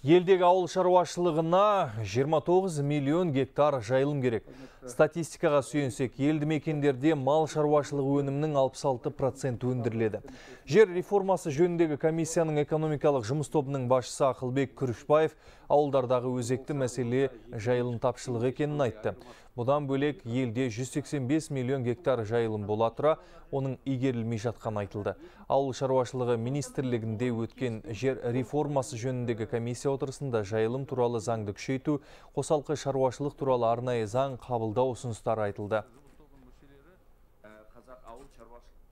Елдегі ауыл шаруашылығына 29 миллион гектар жайылым керек. Статистикаға сүйенсек, елді мекендерде мал шаруашылығы өнімінің 66% өндіріледі. Жер реформасы жөніндегі комиссияның экономикалық жұмыс тобының басшысы Ақылбек Күрішбаев ауылдардағы өзекті мәселе жайылым тапшылығы екенін айтты. Бұдан бөлек елде 185 миллион гектар жайылым бола тұра, оның игерілмей жатқан айтылды. Ауыл шаруашылығы министрлігінде өткен жер реформасы жөніндегі комиссия комиссия отырысында жайылым туралы заңды күшейту, қосалқы шаруашылық туралы арнайы заң қабылдау ұсыныстары айтылды.